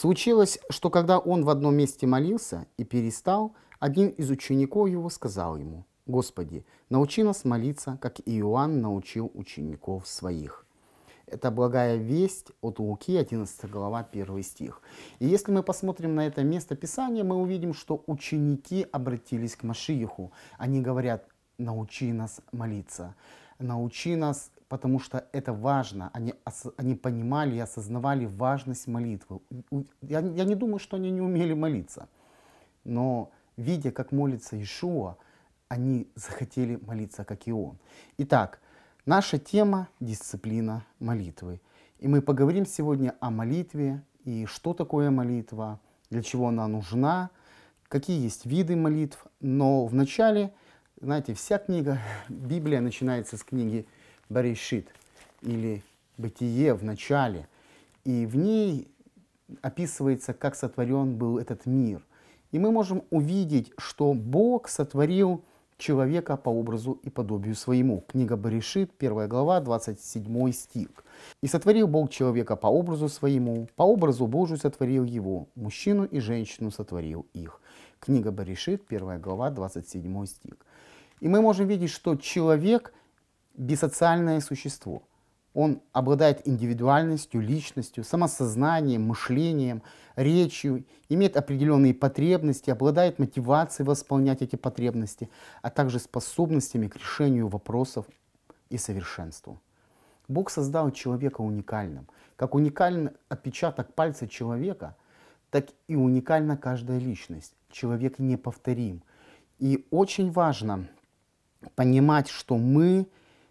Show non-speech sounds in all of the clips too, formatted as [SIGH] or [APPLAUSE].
Случилось, что когда он в одном месте молился и перестал, один из учеников его сказал ему, «Господи, научи нас молиться, как Иоанн научил учеников своих». Это благая весть от Луки, 11 глава, 1 стих. И если мы посмотрим на это место Писания, мы увидим, что ученики обратились к Машииху. Они говорят, научи нас молиться, научи нас потому что это важно. Они, они понимали и осознавали важность молитвы. Я, я не думаю, что они не умели молиться, но видя, как молится Ишуа, они захотели молиться, как и он. Итак, наша тема – дисциплина молитвы. И мы поговорим сегодня о молитве и что такое молитва, для чего она нужна, какие есть виды молитв. Но вначале, знаете, вся книга, [LAUGHS] Библия начинается с книги Берешит или Бытие в начале. И в ней описывается, как сотворен был этот мир. И мы можем увидеть, что Бог сотворил человека по образу и подобию своему. Книга Баришит, 1 глава, 27 стих. «И сотворил Бог человека по образу своему, по образу Божию сотворил его, мужчину и женщину сотворил их». Книга Баришит, 1 глава, 27 стих. И мы можем видеть, что человек бисоциальное существо. Он обладает индивидуальностью, личностью, самосознанием, мышлением, речью, имеет определенные потребности, обладает мотивацией восполнять эти потребности, а также способностями к решению вопросов и совершенству. Бог создал человека уникальным. Как уникален отпечаток пальца человека, так и уникальна каждая личность. Человек неповторим. И очень важно понимать, что мы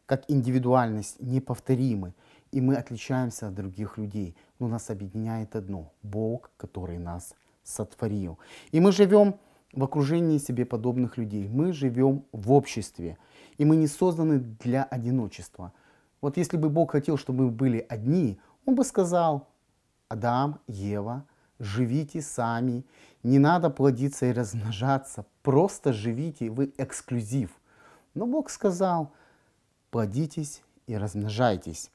как индивидуальность неповторимы, и мы отличаемся от других людей, но нас объединяет одно — Бог, который нас сотворил. И мы живем в окружении себе подобных людей, мы живем в обществе, и мы не созданы для одиночества. Вот если бы Бог хотел, чтобы мы были одни, Он бы сказал, Адам, Ева, живите сами, не надо плодиться и размножаться, просто живите, вы эксклюзив. Но Бог сказал, плодитесь и размножайтесь.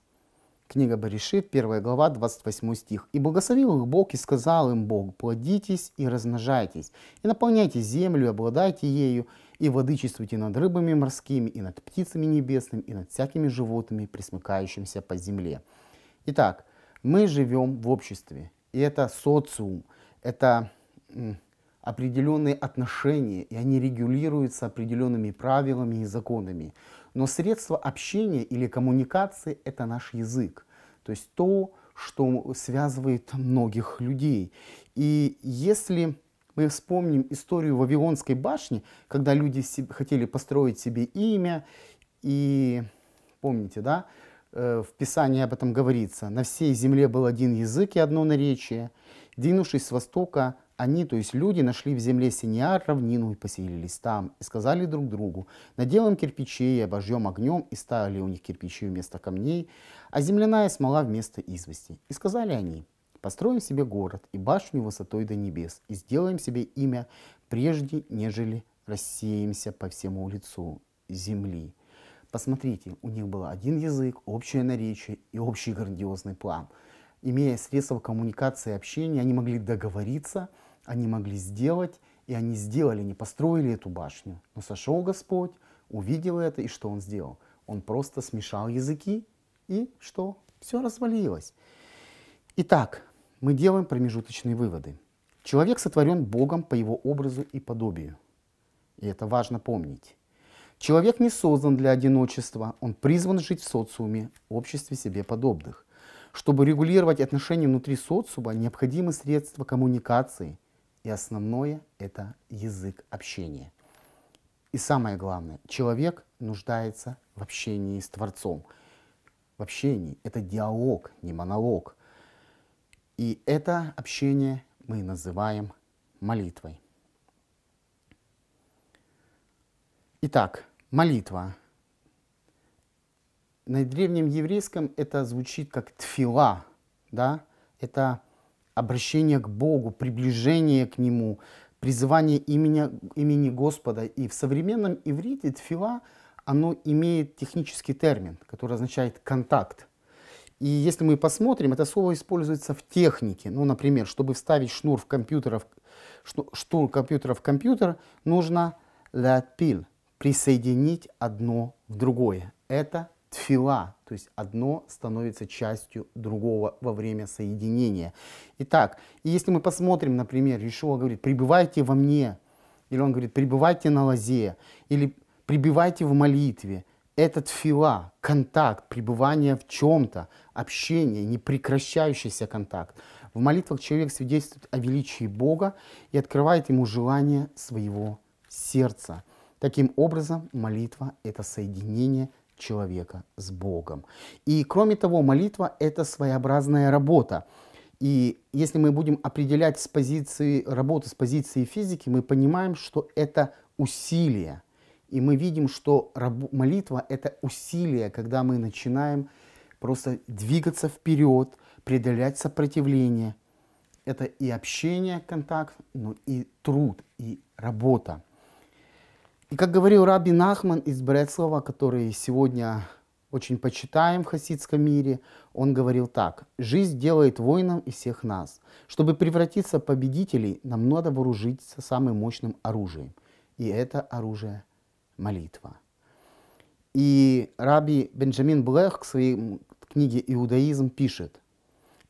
Книга Баришит, 1 глава, 28 стих. «И благословил их Бог, и сказал им Бог, плодитесь и размножайтесь, и наполняйте землю, и обладайте ею, и владычествуйте над рыбами морскими, и над птицами небесными, и над всякими животными, присмыкающимися по земле». Итак, мы живем в обществе, и это социум, это определенные отношения, и они регулируются определенными правилами и законами. Но средство общения или коммуникации — это наш язык, то есть то, что связывает многих людей. И если мы вспомним историю Вавилонской башни, когда люди хотели построить себе имя, и помните, да, э, в Писании об этом говорится, на всей земле был один язык и одно наречие, двинувшись с востока они, то есть люди, нашли в земле Синеар равнину и поселились там, и сказали друг другу, наделаем кирпичей, и обожжем огнем, и ставили у них кирпичи вместо камней, а земляная смола вместо извести. И сказали они, построим себе город и башню высотой до небес, и сделаем себе имя, прежде нежели рассеемся по всему лицу земли. Посмотрите, у них был один язык, общее наречие и общий грандиозный план. Имея средства коммуникации и общения, они могли договориться – они могли сделать, и они сделали, не построили эту башню. Но сошел Господь, увидел это, и что он сделал? Он просто смешал языки, и что? Все развалилось. Итак, мы делаем промежуточные выводы. Человек сотворен Богом по его образу и подобию. И это важно помнить. Человек не создан для одиночества, он призван жить в социуме, обществе себе подобных. Чтобы регулировать отношения внутри социума, необходимы средства коммуникации, и основное — это язык общения. И самое главное, человек нуждается в общении с Творцом. В общении — это диалог, не монолог. И это общение мы называем молитвой. Итак, молитва. На древнем еврейском это звучит как тфила, да? Это обращение к Богу, приближение к Нему, призывание имени, имени Господа. И в современном иврите тфила, оно имеет технический термин, который означает «контакт». И если мы посмотрим, это слово используется в технике. Ну, например, чтобы вставить шнур в компьютер, в, штур компьютера в компьютер, нужно «латпил» — присоединить одно в другое. Это тфила, то есть одно становится частью другого во время соединения. Итак, если мы посмотрим, например, Ишуа говорит, пребывайте во мне, или он говорит, пребывайте на лозе, или пребывайте в молитве. Этот фила, контакт, пребывание в чем-то, общение, непрекращающийся контакт. В молитвах человек свидетельствует о величии Бога и открывает ему желание своего сердца. Таким образом, молитва — это соединение человека с Богом. И кроме того, молитва – это своеобразная работа. И если мы будем определять с позиции работы, с позиции физики, мы понимаем, что это усилие. И мы видим, что раб- молитва – это усилие, когда мы начинаем просто двигаться вперед, преодолевать сопротивление. Это и общение, контакт, но и труд, и работа. И как говорил Раби Нахман из Брецлава, который сегодня очень почитаем в хасидском мире, он говорил так. «Жизнь делает воином из всех нас. Чтобы превратиться в победителей, нам надо вооружиться самым мощным оружием. И это оружие – молитва». И раби Бенджамин Блех в своей книге «Иудаизм» пишет.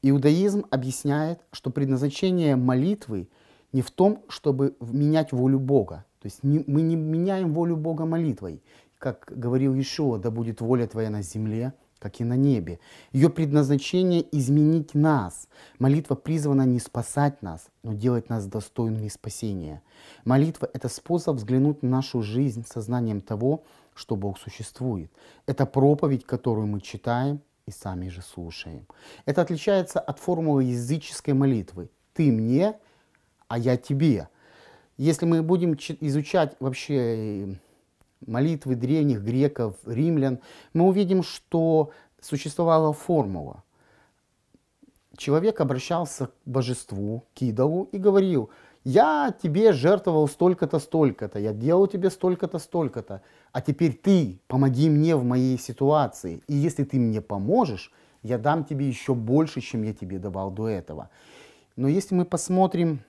«Иудаизм объясняет, что предназначение молитвы не в том, чтобы менять волю Бога, то есть не, мы не меняем волю Бога молитвой. Как говорил Ишуа, да будет воля твоя на земле, как и на небе. Ее предназначение – изменить нас. Молитва призвана не спасать нас, но делать нас достойными спасения. Молитва – это способ взглянуть на нашу жизнь сознанием того, что Бог существует. Это проповедь, которую мы читаем и сами же слушаем. Это отличается от формулы языческой молитвы. Ты мне, а я тебе. Если мы будем изучать вообще э, молитвы древних греков, римлян, мы увидим, что существовала формула. Человек обращался к божеству, к идолу и говорил, я тебе жертвовал столько-то, столько-то, я делал тебе столько-то, столько-то, а теперь ты помоги мне в моей ситуации, и если ты мне поможешь, я дам тебе еще больше, чем я тебе давал до этого. Но если мы посмотрим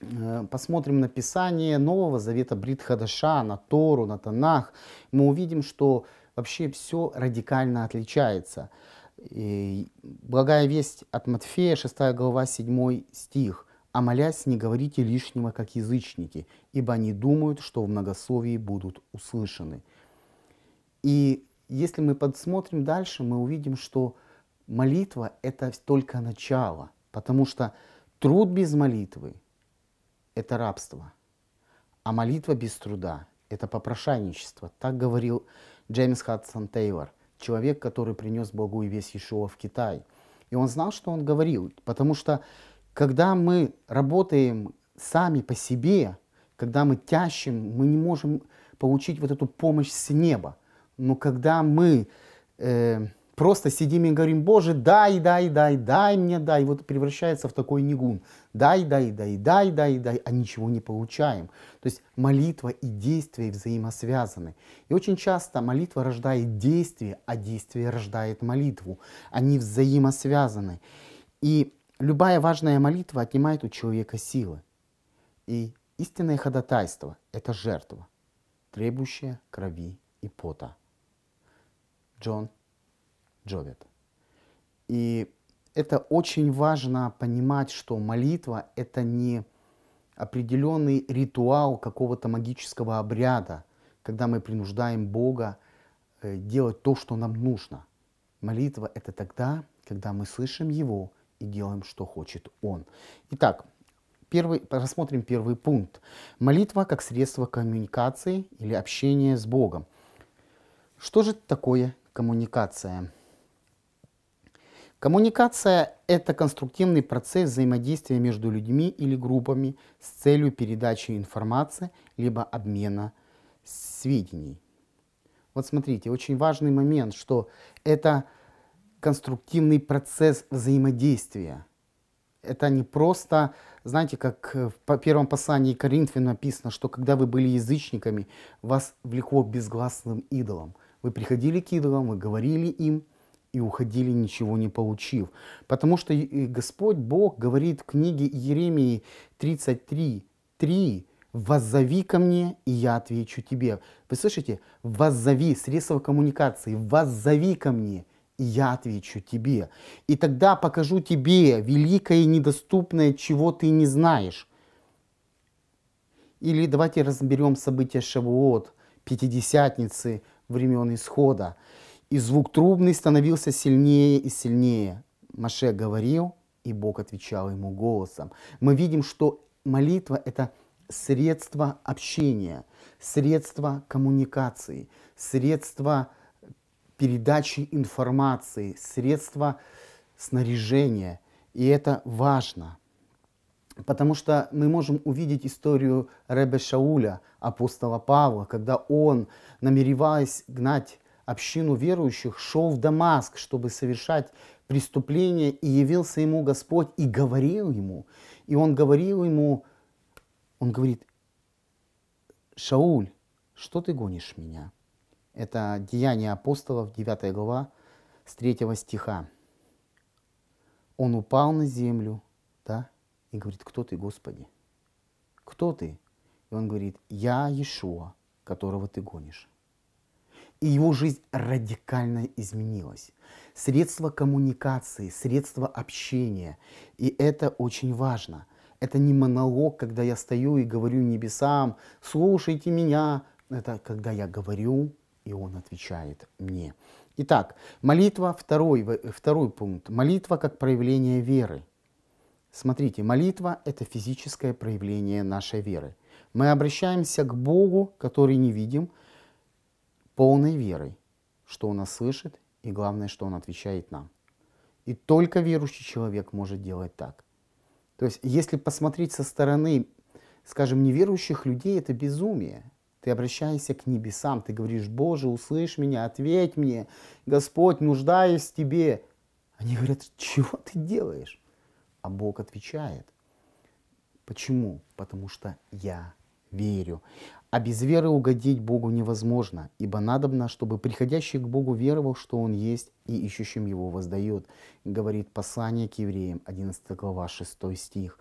Э, посмотрим на Писание Нового Завета Брит Хадаша, на Тору, на Танах, мы увидим, что вообще все радикально отличается. И благая весть от Матфея, 6 глава, 7 стих. «А молясь, не говорите лишнего, как язычники, ибо они думают, что в многословии будут услышаны». И если мы подсмотрим дальше, мы увидим, что молитва – это только начало, потому что труд без молитвы – это рабство, а молитва без труда – это попрошайничество. Так говорил Джеймс Хадсон Тейлор, человек, который принес и весь Иешуа в Китай. И он знал, что он говорил, потому что когда мы работаем сами по себе, когда мы тящим, мы не можем получить вот эту помощь с неба. Но когда мы э, просто сидим и говорим, Боже, дай, дай, дай, дай мне, дай. вот превращается в такой нигун. Дай, дай, дай, дай, дай, дай, а ничего не получаем. То есть молитва и действие взаимосвязаны. И очень часто молитва рождает действие, а действие рождает молитву. Они взаимосвязаны. И любая важная молитва отнимает у человека силы. И истинное ходатайство – это жертва, требующая крови и пота. Джон Джовет. И это очень важно понимать, что молитва — это не определенный ритуал какого-то магического обряда, когда мы принуждаем Бога э, делать то, что нам нужно. Молитва — это тогда, когда мы слышим Его и делаем, что хочет Он. Итак, первый, рассмотрим первый пункт. Молитва как средство коммуникации или общения с Богом. Что же такое коммуникация? Коммуникация – это конструктивный процесс взаимодействия между людьми или группами с целью передачи информации либо обмена сведений. Вот смотрите, очень важный момент, что это конструктивный процесс взаимодействия. Это не просто, знаете, как в первом послании Коринфе написано, что когда вы были язычниками, вас влекло безгласным идолом. Вы приходили к идолам, вы говорили им – и уходили, ничего не получив. Потому что Господь Бог говорит в книге Еремии 33, 3, «Воззови ко мне, и я отвечу тебе». Вы слышите? «Воззови» — средства коммуникации. «Воззови ко мне, и я отвечу тебе. И тогда покажу тебе великое и недоступное, чего ты не знаешь». Или давайте разберем события Шавуот, Пятидесятницы, времен Исхода – и звук трубный становился сильнее и сильнее. Маше говорил, и Бог отвечал ему голосом. Мы видим, что молитва – это средство общения, средство коммуникации, средство передачи информации, средство снаряжения. И это важно, потому что мы можем увидеть историю Ребе Шауля, апостола Павла, когда он, намереваясь гнать общину верующих, шел в Дамаск, чтобы совершать преступление, и явился ему Господь и говорил ему. И он говорил ему, он говорит, Шауль, что ты гонишь меня? Это Деяние апостолов, 9 глава, с 3 стиха. Он упал на землю, да, и говорит, кто ты, Господи? Кто ты? И он говорит, я Иешуа, которого ты гонишь. И его жизнь радикально изменилась. Средства коммуникации, средства общения. И это очень важно. Это не монолог, когда я стою и говорю небесам, слушайте меня. Это когда я говорю, и он отвечает мне. Итак, молитва, второй, второй пункт. Молитва как проявление веры. Смотрите, молитва – это физическое проявление нашей веры. Мы обращаемся к Богу, который не видим, полной верой, что он нас слышит и главное, что он отвечает нам. И только верующий человек может делать так. То есть, если посмотреть со стороны, скажем, неверующих людей, это безумие. Ты обращаешься к небесам, ты говоришь, Боже, услышь меня, ответь мне, Господь, нуждаюсь в тебе. Они говорят, чего ты делаешь? А Бог отвечает. Почему? Потому что я верю. А без веры угодить Богу невозможно, ибо надобно, чтобы приходящий к Богу веровал, что Он есть, и ищущим Его воздает, говорит послание к евреям, 11 глава, 6 стих.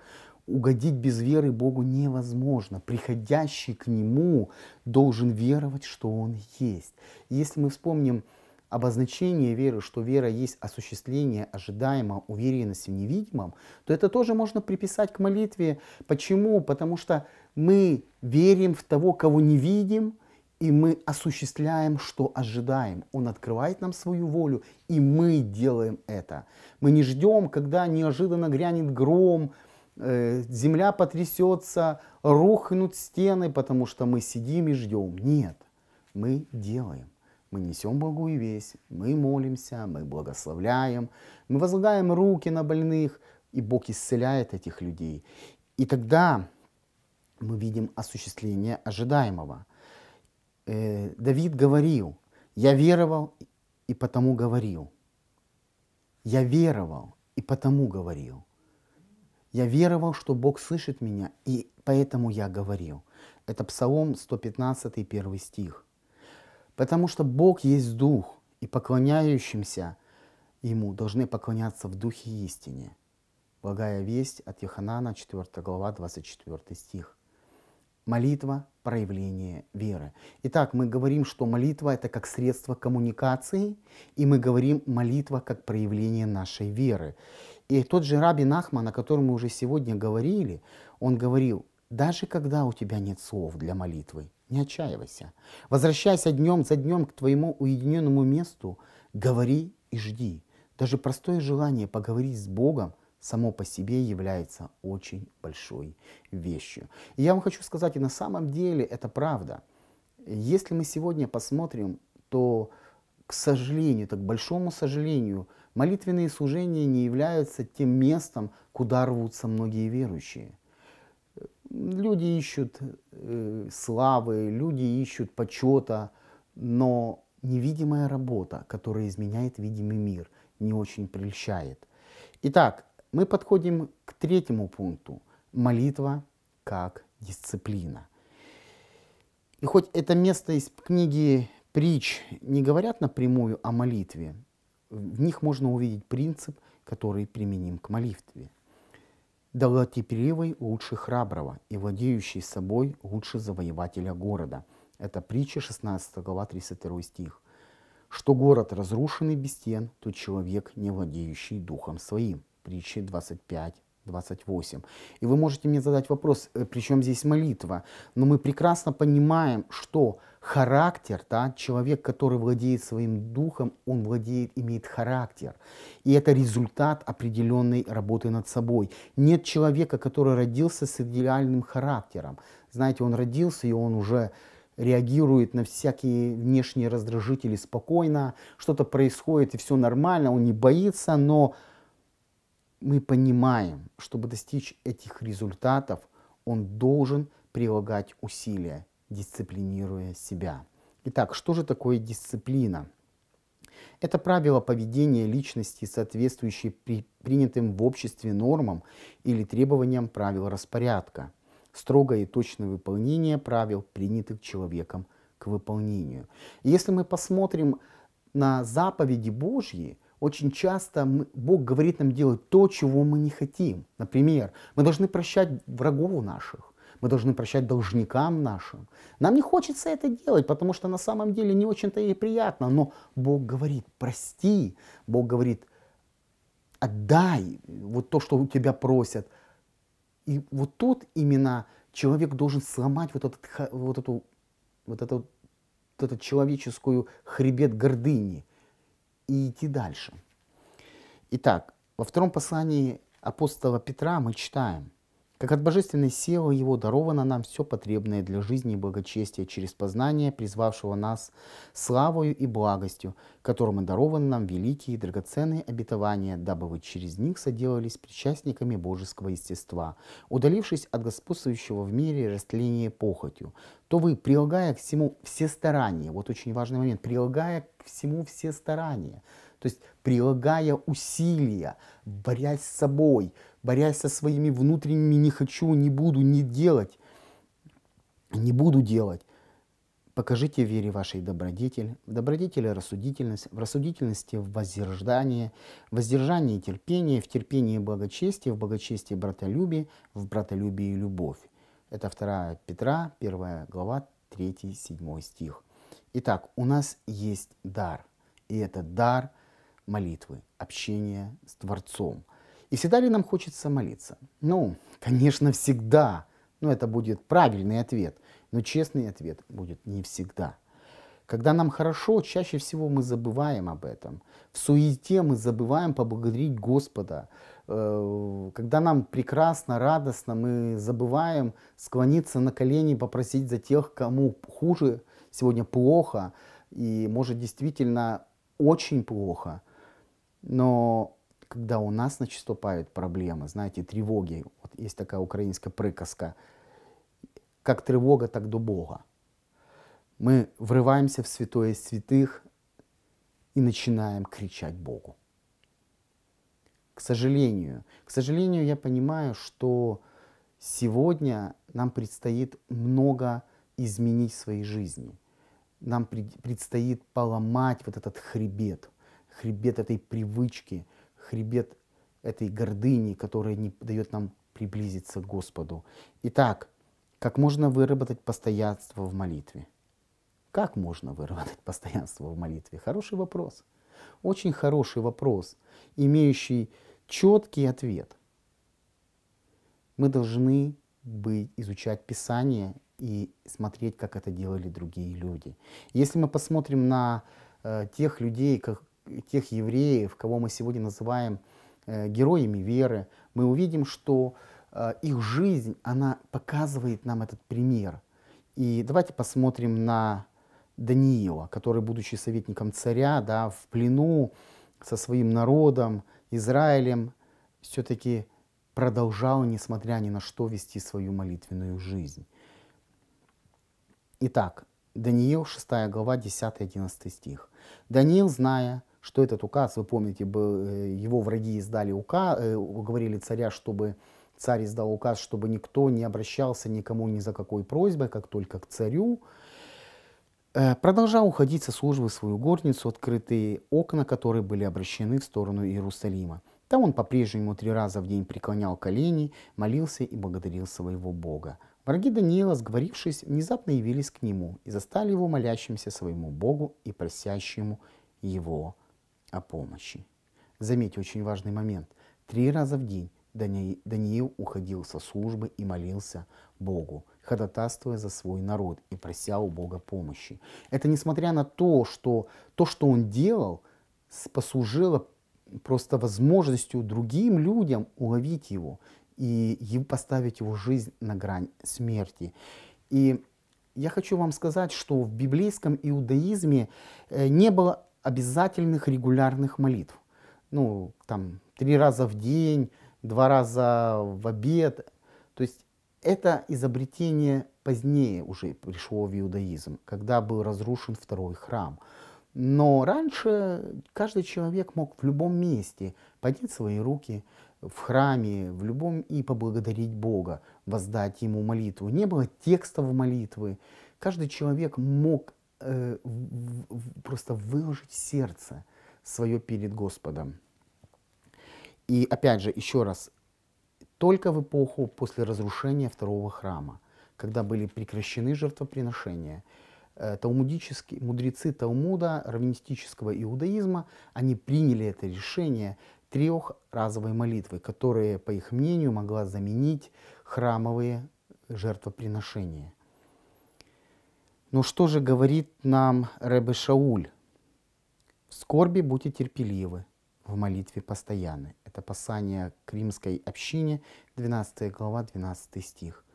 Угодить без веры Богу невозможно. Приходящий к Нему должен веровать, что Он есть. Если мы вспомним обозначение веры, что вера есть осуществление ожидаемого, уверенности в невидимом, то это тоже можно приписать к молитве. Почему? Потому что мы верим в того, кого не видим, и мы осуществляем, что ожидаем. Он открывает нам свою волю, и мы делаем это. Мы не ждем, когда неожиданно грянет гром, э, земля потрясется, рухнут стены, потому что мы сидим и ждем. Нет, мы делаем. Мы несем и весь, мы молимся, мы благословляем, мы возлагаем руки на больных, и Бог исцеляет этих людей. И тогда мы видим осуществление ожидаемого. Э, Давид говорил, я веровал и потому говорил. Я веровал и потому говорил. Я веровал, что Бог слышит меня, и поэтому я говорил. Это Псалом 115, первый стих. Потому что Бог есть Дух, и поклоняющимся Ему должны поклоняться в Духе истине. Благая весть от Иоханана, 4 глава, 24 стих. Молитва – проявление веры. Итак, мы говорим, что молитва – это как средство коммуникации, и мы говорим молитва как проявление нашей веры. И тот же Раби Нахман, о котором мы уже сегодня говорили, он говорил, даже когда у тебя нет слов для молитвы, не отчаивайся. Возвращайся днем за днем к твоему уединенному месту. Говори и жди. Даже простое желание поговорить с Богом само по себе является очень большой вещью. И я вам хочу сказать, и на самом деле это правда. Если мы сегодня посмотрим, то, к сожалению, так большому сожалению, молитвенные служения не являются тем местом, куда рвутся многие верующие люди ищут э, славы, люди ищут почета, но невидимая работа, которая изменяет видимый мир, не очень прельщает. Итак, мы подходим к третьему пункту. Молитва как дисциплина. И хоть это место из книги притч не говорят напрямую о молитве, в них можно увидеть принцип, который применим к молитве. Долготерпеливый лучше храброго, и владеющий собой лучше завоевателя города. Это притча 16 глава 32 стих. Что город разрушенный без стен, то человек, не владеющий духом своим. Притча 25, 28. И вы можете мне задать вопрос, э, при чем здесь молитва. Но мы прекрасно понимаем, что характер, да, человек, который владеет своим духом, он владеет, имеет характер. И это результат определенной работы над собой. Нет человека, который родился с идеальным характером. Знаете, он родился, и он уже реагирует на всякие внешние раздражители спокойно, что-то происходит, и все нормально, он не боится, но мы понимаем, чтобы достичь этих результатов, он должен прилагать усилия, дисциплинируя себя. Итак, что же такое дисциплина? Это правило поведения личности, соответствующее при, принятым в обществе нормам или требованиям правил распорядка. Строгое и точное выполнение правил, принятых человеком к выполнению. если мы посмотрим на заповеди Божьи, очень часто мы, Бог говорит нам делать то, чего мы не хотим. Например, мы должны прощать врагов наших, мы должны прощать должникам нашим. Нам не хочется это делать, потому что на самом деле не очень-то и приятно, но Бог говорит, прости, Бог говорит, отдай вот то, что у тебя просят. И вот тут именно человек должен сломать вот, этот, вот, эту, вот, эту, вот эту человеческую хребет гордыни – и идти дальше. Итак, во втором послании апостола Петра мы читаем – как от божественной силы Его даровано нам все потребное для жизни и благочестия через познание, призвавшего нас славою и благостью, которым и дарованы нам великие и драгоценные обетования, дабы вы через них соделались причастниками божеского естества, удалившись от господствующего в мире растления похотью, то вы, прилагая к всему все старания, вот очень важный момент, прилагая к всему все старания, то есть прилагая усилия, борясь с собой, борясь со своими внутренними «не хочу», «не буду», «не делать», «не буду делать». Покажите вере вашей добродетель, в добродетели рассудительность, в рассудительности воздержание, в воздержании терпение, в терпении благочестие, в благочестии братолюбие, в братолюбии любовь. Это 2 Петра, 1 глава, 3-7 стих. Итак, у нас есть дар, и это дар молитвы, общения с Творцом – и всегда ли нам хочется молиться? Ну, конечно, всегда. Но ну, это будет правильный ответ. Но честный ответ будет не всегда. Когда нам хорошо, чаще всего мы забываем об этом. В суете мы забываем поблагодарить Господа. Э, когда нам прекрасно, радостно, мы забываем склониться на колени и попросить за тех, кому хуже, сегодня плохо, и может действительно очень плохо. Но когда у нас наступают проблемы, знаете, тревоги, вот есть такая украинская приказка, как тревога, так до Бога. Мы врываемся в святое святых и начинаем кричать Богу. К сожалению, к сожалению, я понимаю, что сегодня нам предстоит много изменить в своей жизни. Нам предстоит поломать вот этот хребет, хребет этой привычки – хребет этой гордыни, которая не дает нам приблизиться к Господу. Итак, как можно выработать постоянство в молитве? Как можно выработать постоянство в молитве? Хороший вопрос. Очень хороший вопрос, имеющий четкий ответ. Мы должны быть, изучать Писание и смотреть, как это делали другие люди. Если мы посмотрим на э, тех людей, как, тех евреев, кого мы сегодня называем э, героями веры, мы увидим, что э, их жизнь, она показывает нам этот пример. И давайте посмотрим на Даниила, который, будучи советником царя, да, в плену со своим народом, Израилем, все-таки продолжал, несмотря ни на что, вести свою молитвенную жизнь. Итак, Даниил, 6 глава, 10-11 стих. «Даниил, зная, что этот указ, вы помните, был, э, его враги издали указ, э, уговорили царя, чтобы царь издал указ, чтобы никто не обращался никому ни за какой просьбой, как только к царю. Э, продолжал уходить со службы в свою горницу, открытые окна которые были обращены в сторону Иерусалима. Там он по-прежнему три раза в день преклонял колени, молился и благодарил своего Бога. Враги Даниила, сговорившись, внезапно явились к нему и застали его молящимся своему Богу и просящему его о помощи. Заметьте очень важный момент. Три раза в день Даниил уходил со службы и молился Богу, ходатайствуя за свой народ и прося у Бога помощи. Это несмотря на то, что то, что он делал, послужило просто возможностью другим людям уловить его и поставить его жизнь на грань смерти. И я хочу вам сказать, что в библейском иудаизме э, не было обязательных регулярных молитв. Ну, там, три раза в день, два раза в обед. То есть это изобретение позднее уже пришло в иудаизм, когда был разрушен второй храм. Но раньше каждый человек мог в любом месте поднять свои руки в храме, в любом и поблагодарить Бога, воздать ему молитву. Не было текстов молитвы. Каждый человек мог Э, просто выложить сердце свое перед Господом. И опять же, еще раз, только в эпоху после разрушения второго храма, когда были прекращены жертвоприношения, э, талмудические, мудрецы Талмуда, раввинистического иудаизма, они приняли это решение трехразовой молитвы, которая, по их мнению, могла заменить храмовые жертвоприношения. Но «Ну что же говорит нам Ребе Шауль? В скорби будьте терпеливы, в молитве постоянны. Это послание к римской общине, 12 глава, 12 стих.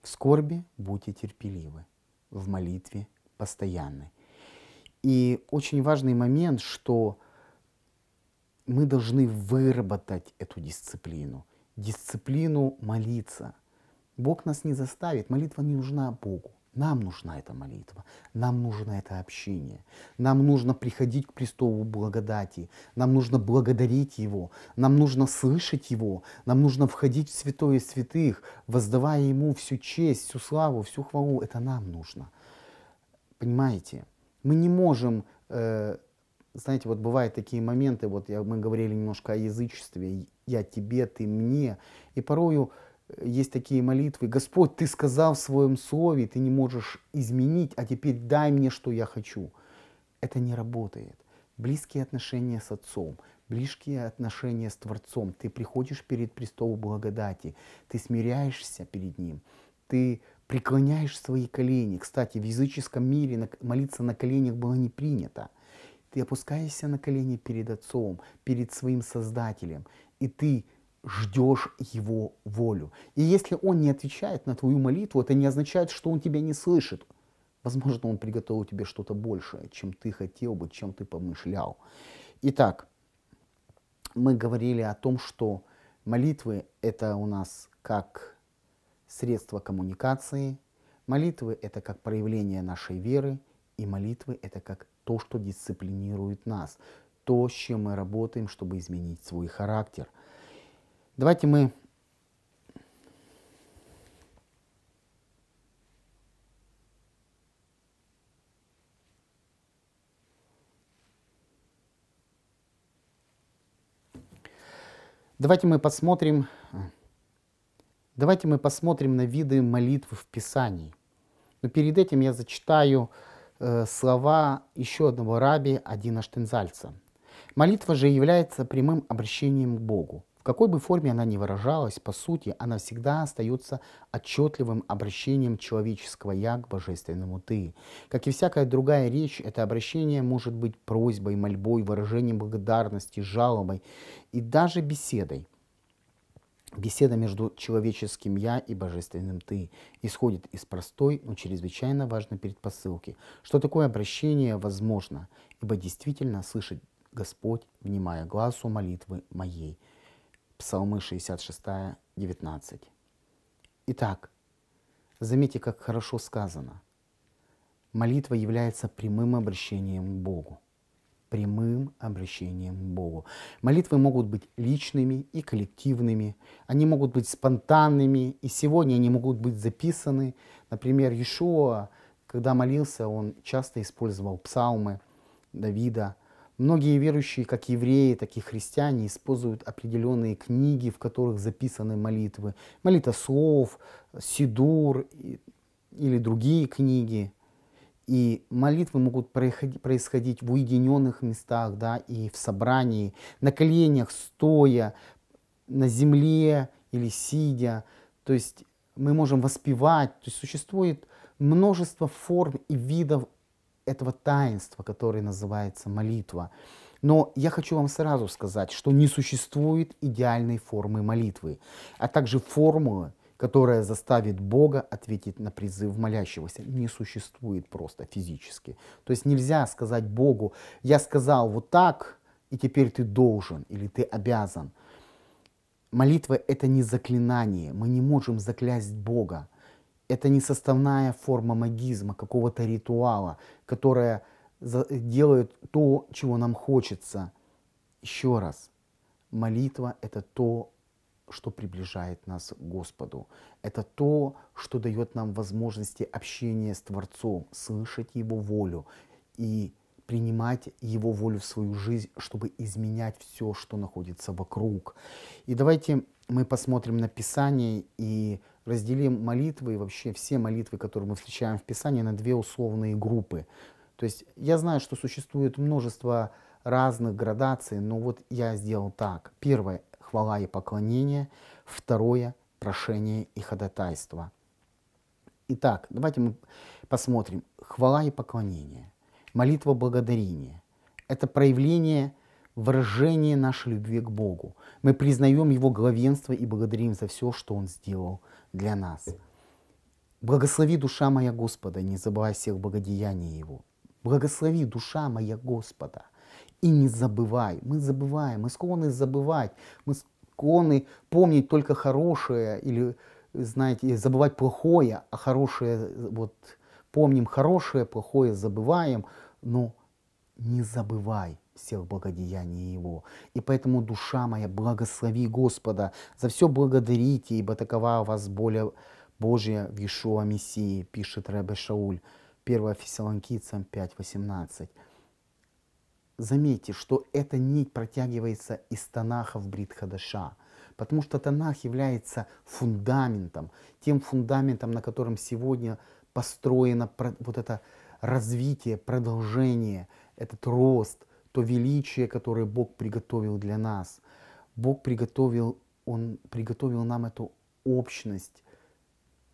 В скорби будьте терпеливы, в молитве постоянны. И очень важный момент, что мы должны выработать эту дисциплину, дисциплину молиться. Бог нас не заставит, молитва не нужна Богу. Нам нужна эта молитва, нам нужно это общение, нам нужно приходить к престолу благодати, нам нужно благодарить Его, нам нужно слышать Его, нам нужно входить в святое святых, воздавая Ему всю честь, всю славу, всю хвалу. Это нам нужно. Понимаете? Мы не можем, э, знаете, вот бывают такие моменты, вот я, мы говорили немножко о язычестве, я тебе, ты мне, и порою есть такие молитвы. Господь, ты сказал в своем слове, ты не можешь изменить, а теперь дай мне, что я хочу. Это не работает. Близкие отношения с Отцом, близкие отношения с Творцом. Ты приходишь перед престолом благодати, ты смиряешься перед Ним, ты преклоняешь свои колени. Кстати, в языческом мире молиться на коленях было не принято. Ты опускаешься на колени перед Отцом, перед своим Создателем, и ты ждешь его волю. И если он не отвечает на твою молитву, это не означает, что он тебя не слышит. Возможно, он приготовил тебе что-то большее, чем ты хотел бы, чем ты помышлял. Итак, мы говорили о том, что молитвы — это у нас как средство коммуникации, молитвы — это как проявление нашей веры, и молитвы — это как то, что дисциплинирует нас, то, с чем мы работаем, чтобы изменить свой характер — Давайте мы Давайте мы посмотрим, давайте мы посмотрим на виды молитвы в Писании. Но перед этим я зачитаю э, слова еще одного раби Адина Штензальца. Молитва же является прямым обращением к Богу. В какой бы форме она ни выражалась, по сути, она всегда остается отчетливым обращением человеческого «я» к божественному «ты». Как и всякая другая речь, это обращение может быть просьбой, мольбой, выражением благодарности, жалобой и даже беседой. Беседа между человеческим «я» и божественным «ты» исходит из простой, но чрезвычайно важной предпосылки, что такое обращение возможно, ибо действительно слышит Господь, внимая глазу молитвы моей – Псалмы 66, 19. Итак, заметьте, как хорошо сказано. Молитва является прямым обращением к Богу. Прямым обращением к Богу. Молитвы могут быть личными и коллективными. Они могут быть спонтанными. И сегодня они могут быть записаны. Например, Иешуа, когда молился, он часто использовал псалмы Давида – Многие верующие, как евреи, так и христиане, используют определенные книги, в которых записаны молитвы. Молитва слов, сидур или другие книги. И молитвы могут происходить в уединенных местах, да, и в собрании, на коленях, стоя, на земле или сидя. То есть мы можем воспевать. То есть существует множество форм и видов этого таинства, которое называется молитва. Но я хочу вам сразу сказать, что не существует идеальной формы молитвы, а также формулы, которая заставит Бога ответить на призыв молящегося, не существует просто физически. То есть нельзя сказать Богу, я сказал вот так, и теперь ты должен или ты обязан. Молитва — это не заклинание, мы не можем заклясть Бога это не составная форма магизма, какого-то ритуала, которая делает то, чего нам хочется. Еще раз, молитва – это то, что приближает нас к Господу. Это то, что дает нам возможности общения с Творцом, слышать Его волю и принимать Его волю в свою жизнь, чтобы изменять все, что находится вокруг. И давайте мы посмотрим на Писание и разделим молитвы и вообще все молитвы, которые мы встречаем в Писании, на две условные группы. То есть я знаю, что существует множество разных градаций, но вот я сделал так. Первое – хвала и поклонение. Второе – прошение и ходатайство. Итак, давайте мы посмотрим. Хвала и поклонение. Молитва благодарения. Это проявление – выражение нашей любви к Богу. Мы признаем Его главенство и благодарим за все, что Он сделал для нас. Благослови, душа моя Господа, не забывай всех благодеяний Его. Благослови, душа моя Господа, и не забывай. Мы забываем, мы склонны забывать, мы склонны помнить только хорошее или, знаете, забывать плохое, а хорошее, вот, помним хорошее, плохое забываем, но не забывай всех благодеяний Его. И поэтому, душа моя, благослови Господа, за все благодарите, ибо такова у вас более Божия в Иешуа Мессии, пишет Ребе Шауль, 1 Фессалоникийцам 5.18. Заметьте, что эта нить протягивается из Танаха в Бритхадаша, потому что Танах является фундаментом, тем фундаментом, на котором сегодня построено вот это развитие, продолжение, этот рост – то величие, которое Бог приготовил для нас. Бог приготовил, Он приготовил нам эту общность,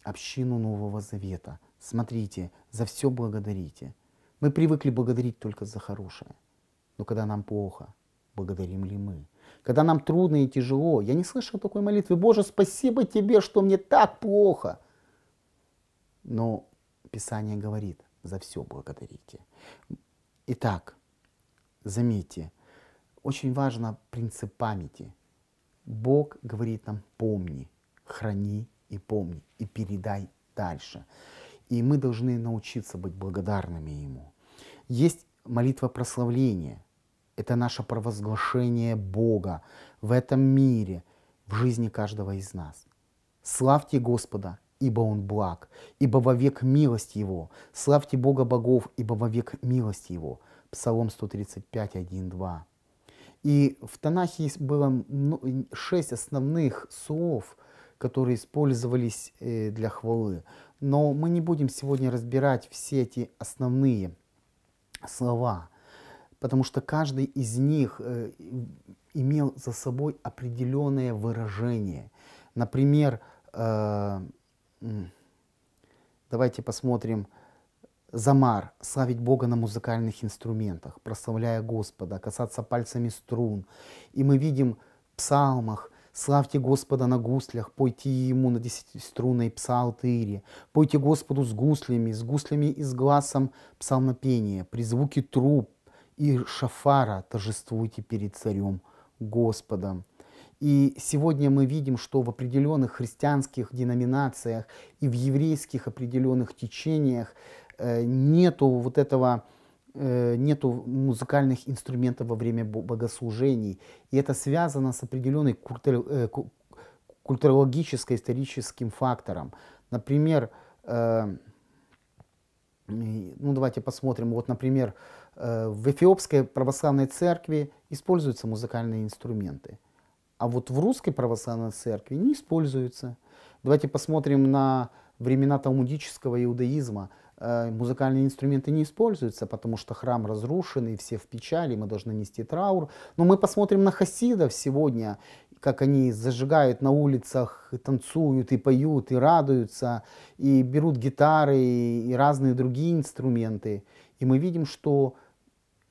общину Нового Завета. Смотрите, за все благодарите. Мы привыкли благодарить только за хорошее. Но когда нам плохо, благодарим ли мы? Когда нам трудно и тяжело, я не слышал такой молитвы, Боже, спасибо тебе, что мне так плохо. Но Писание говорит, за все благодарите. Итак, заметьте, очень важно принцип памяти. Бог говорит нам помни, храни и помни, и передай дальше. И мы должны научиться быть благодарными Ему. Есть молитва прославления. Это наше провозглашение Бога в этом мире, в жизни каждого из нас. Славьте Господа, ибо Он благ, ибо вовек милость Его. Славьте Бога богов, ибо вовек милость Его. Псалом 135, 1, 2. И в Танахе было шесть основных слов, которые использовались э, для хвалы. Но мы не будем сегодня разбирать все эти основные слова, потому что каждый из них э, имел за собой определенное выражение. Например, э, давайте посмотрим Замар – славить Бога на музыкальных инструментах, прославляя Господа, касаться пальцами струн. И мы видим в псалмах «Славьте Господа на гуслях, пойте Ему на десятиструнной псалтыре, пойте Господу с гуслями, с гуслями и с глазом псалмопения, при звуке труб и шафара торжествуйте перед Царем Господом». И сегодня мы видим, что в определенных христианских деноминациях и в еврейских определенных течениях Э, нету вот этого э, нету музыкальных инструментов во время богослужений. И это связано с определенной э, культурологической историческим фактором. Например, ну давайте посмотрим, вот, например, в Эфиопской православной церкви используются музыкальные инструменты, а вот в Русской православной церкви не используются. Давайте посмотрим на времена талмудического иудаизма. Э, музыкальные инструменты не используются, потому что храм разрушен, и все в печали, мы должны нести траур. Но мы посмотрим на хасидов сегодня, как они зажигают на улицах, и танцуют, и поют, и радуются, и берут гитары, и, и разные другие инструменты. И мы видим, что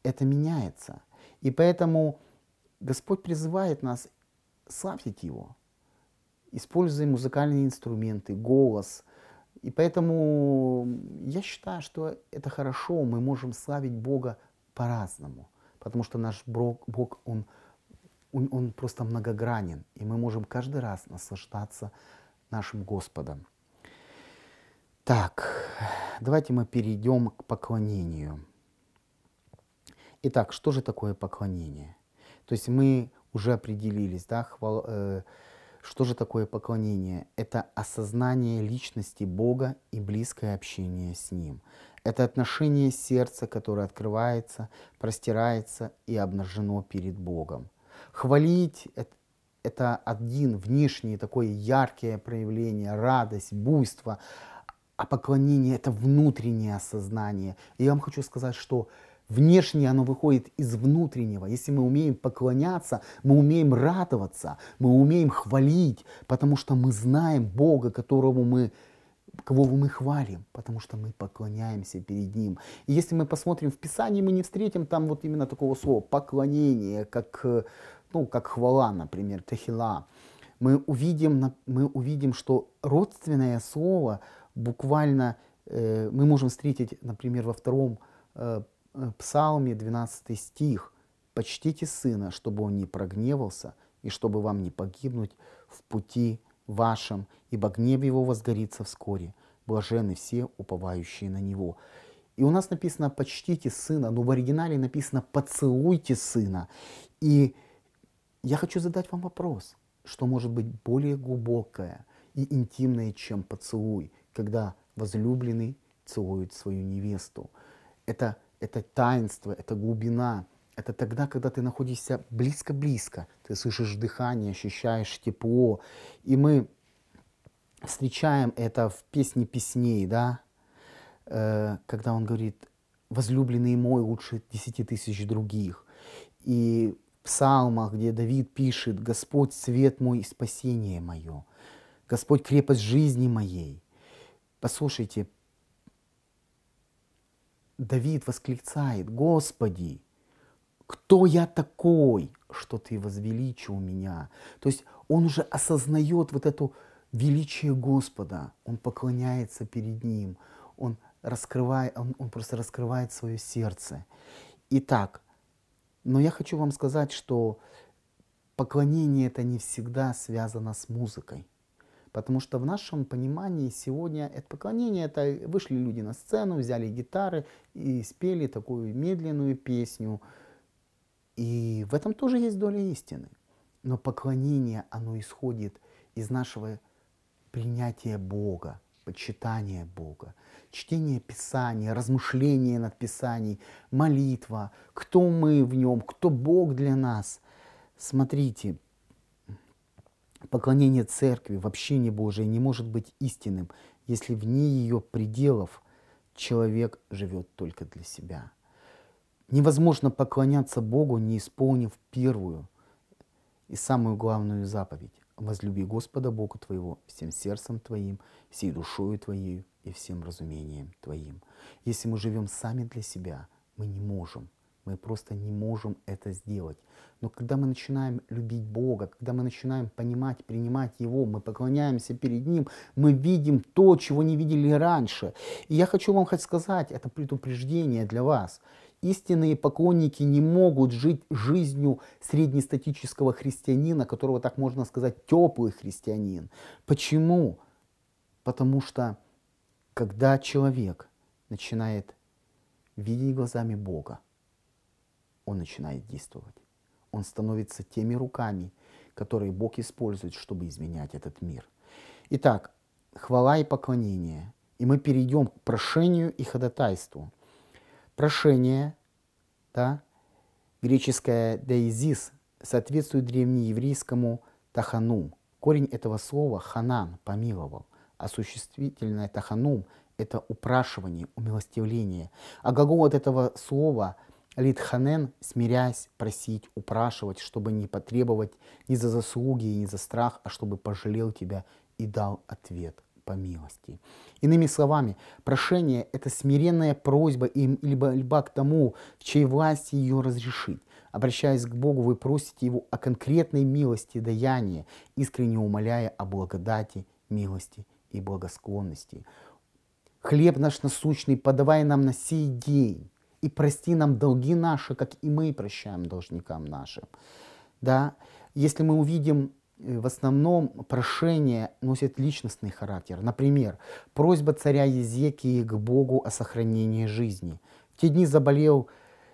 это меняется. И поэтому Господь призывает нас славить Его. Используя музыкальные инструменты, голос – и поэтому я считаю, что это хорошо, мы можем славить Бога по-разному, потому что наш Бог, Бог он, он, он просто многогранен, и мы можем каждый раз наслаждаться нашим Господом. Так, давайте мы перейдем к поклонению. Итак, что же такое поклонение? То есть мы уже определились, да, хвал, э, что же такое поклонение? Это осознание личности Бога и близкое общение с Ним. Это отношение сердца, которое открывается, простирается и обнажено перед Богом. Хвалить — это один внешний такое яркое проявление, радость, буйство. А поклонение — это внутреннее осознание. И я вам хочу сказать, что внешнее оно выходит из внутреннего. Если мы умеем поклоняться, мы умеем радоваться, мы умеем хвалить, потому что мы знаем Бога, которому мы кого мы хвалим, потому что мы поклоняемся перед Ним. И если мы посмотрим в Писании, мы не встретим там вот именно такого слова «поклонение», как, ну, как хвала, например, «техила». Мы увидим, мы увидим, что родственное слово буквально э, мы можем встретить, например, во втором э, Э, псалме 12 стих. «Почтите сына, чтобы он не прогневался, и чтобы вам не погибнуть в пути вашем, ибо гнев его возгорится вскоре. Блажены все, уповающие на него». И у нас написано «почтите сына», но ну, в оригинале написано «поцелуйте сына». И я хочу задать вам вопрос, что может быть более глубокое и интимное, чем поцелуй, когда возлюбленный целует свою невесту. Это это таинство, это глубина. Это тогда, когда ты находишься близко-близко, ты слышишь дыхание, ощущаешь тепло. И мы встречаем это в песне песней, да, э, когда он говорит, возлюбленный мой лучше десяти тысяч других. И в псалмах, где Давид пишет, Господь свет мой и спасение мое, Господь крепость жизни моей. Послушайте, Давид восклицает, Господи, кто я такой, что ты возвеличил меня? То есть он уже осознает вот это величие Господа, он поклоняется перед ним, он, раскрывает, он, он просто раскрывает свое сердце. Итак, но я хочу вам сказать, что поклонение это не всегда связано с музыкой. Потому что в нашем понимании сегодня это поклонение, это вышли люди на сцену, взяли гитары и спели такую медленную песню. И в этом тоже есть доля истины. Но поклонение, оно исходит из нашего принятия Бога, почитания Бога, чтение Писания, размышление над Писанием, молитва, кто мы в нем, кто Бог для нас. Смотрите, Поклонение церкви в общине Божией не может быть истинным, если вне ее пределов человек живет только для себя. Невозможно поклоняться Богу, не исполнив первую и самую главную заповедь. «Возлюби Господа Бога твоего всем сердцем твоим, всей душою твоей и всем разумением твоим». Если мы живем сами для себя, мы не можем – мы просто не можем это сделать. Но когда мы начинаем любить Бога, когда мы начинаем понимать, принимать Его, мы поклоняемся перед Ним, мы видим то, чего не видели раньше. И я хочу вам хоть сказать, это предупреждение для вас. Истинные поклонники не могут жить жизнью среднестатического христианина, которого так можно сказать теплый христианин. Почему? Потому что когда человек начинает видеть глазами Бога, он начинает действовать. Он становится теми руками, которые Бог использует, чтобы изменять этот мир. Итак, хвала и поклонение. И мы перейдем к прошению и ходатайству. Прошение, да, греческое «деизис» соответствует древнееврейскому «тахану». Корень этого слова «ханан» – «помиловал», а существительное «таханум» – это упрашивание, умилостивление. А глагол от этого слова – Литханен, смирясь, просить, упрашивать, чтобы не потребовать ни за заслуги, ни за страх, а чтобы пожалел тебя и дал ответ по милости. Иными словами, прошение – это смиренная просьба им либо льба к тому, в чьей власти ее разрешить. Обращаясь к Богу, вы просите Его о конкретной милости даяния, искренне умоляя о благодати, милости и благосклонности. «Хлеб наш насущный подавай нам на сей день, и прости нам долги наши, как и мы прощаем должникам нашим. Да? Если мы увидим э, в основном прошение носит личностный характер. Например, просьба царя Езекии к Богу о сохранении жизни. В те дни заболел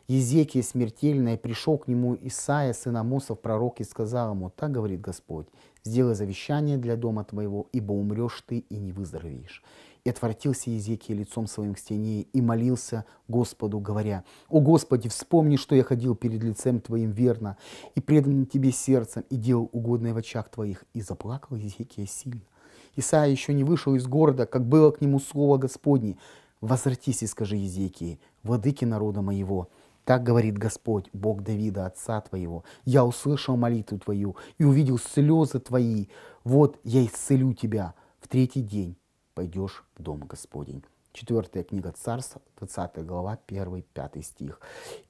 Езекия смертельно, и пришел к нему Исаия, сын Амосов, пророк, и сказал ему, так говорит Господь, сделай завещание для дома твоего, ибо умрешь ты и не выздоровеешь. И отвратился Езекия лицом своим к стене и молился Господу, говоря, «О Господи, вспомни, что я ходил перед лицем Твоим верно и предан Тебе сердцем и делал угодное в очах Твоих». И заплакал Езекия сильно. Исаия еще не вышел из города, как было к нему слово Господне. «Возвратись и скажи Езекии, владыке народа моего, так говорит Господь, Бог Давида, отца твоего. Я услышал молитву твою и увидел слезы твои. Вот я исцелю тебя в третий день пойдешь в дом Господень. Четвертая книга Царств, 20 глава, 1-5 стих.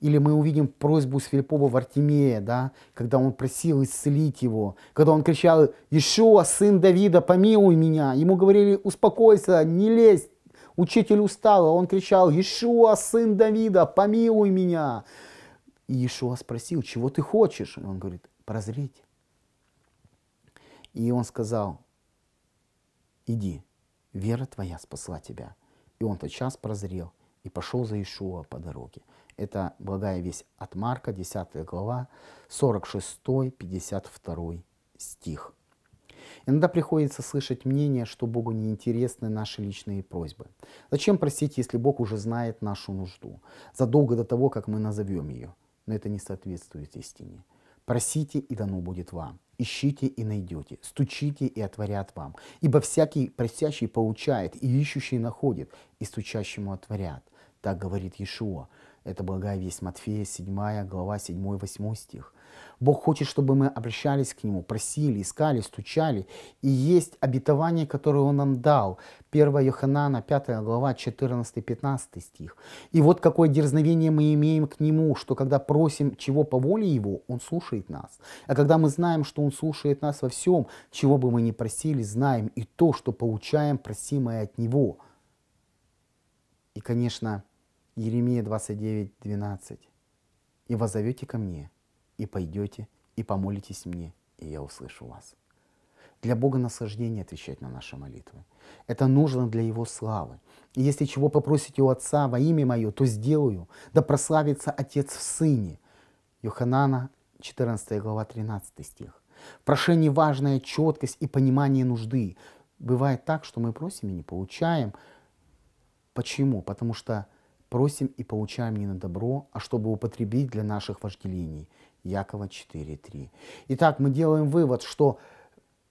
Или мы увидим просьбу в Вартимея, да, когда он просил исцелить его, когда он кричал «Ишуа, сын Давида, помилуй меня!» Ему говорили «Успокойся, не лезь, учитель устал!» а Он кричал «Ишуа, сын Давида, помилуй меня!» И Ишуа спросил «Чего ты хочешь?» И он говорит «Прозреть». И он сказал «Иди, вера твоя спасла тебя. И он тотчас прозрел и пошел за Ишуа по дороге. Это благая весть от Марка, 10 глава, 46-52 стих. Иногда приходится слышать мнение, что Богу не интересны наши личные просьбы. Зачем просить, если Бог уже знает нашу нужду, задолго до того, как мы назовем ее? Но это не соответствует истине. Просите, и дано будет вам ищите и найдете, стучите и отворят вам. Ибо всякий просящий получает, и ищущий находит, и стучащему отворят. Так говорит Иешуа. Это благая весть Матфея, 7 глава, 7-8 стих. Бог хочет, чтобы мы обращались к Нему, просили, искали, стучали. И есть обетование, которое Он нам дал. 1 Иоханана, 5 глава, 14-15 стих. И вот какое дерзновение мы имеем к Нему, что когда просим чего по воле Его, Он слушает нас. А когда мы знаем, что Он слушает нас во всем, чего бы мы ни просили, знаем и то, что получаем просимое от Него. И, конечно, Еремия 29, 12. «И возовете ко мне, и пойдете, и помолитесь мне, и я услышу вас. Для Бога наслаждение отвечать на наши молитвы. Это нужно для Его славы. И если чего попросите у Отца во имя Мое, то сделаю, да прославится Отец в Сыне. Йоханана, 14 глава, 13 стих. прошение важная четкость и понимание нужды. Бывает так, что мы просим и не получаем. Почему? Потому что просим и получаем не на добро, а чтобы употребить для наших вожделений. Якова 4.3. Итак, мы делаем вывод, что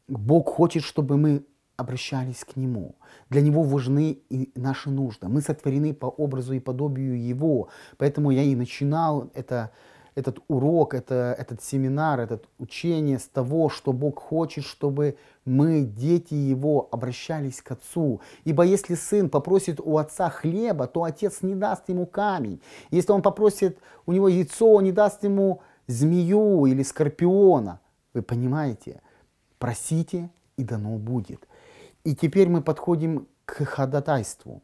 Бог хочет, чтобы мы обращались к Нему. Для Него важны и наши нужды. Мы сотворены по образу и подобию Его. Поэтому я и начинал это, этот урок, это, этот семинар, это учение с того, что Бог хочет, чтобы мы, дети Его, обращались к Отцу. Ибо если сын попросит у Отца хлеба, то Отец не даст ему камень. Если он попросит у него яйцо, он не даст ему змею или скорпиона. Вы понимаете? Просите, и дано будет. И теперь мы подходим к ходатайству.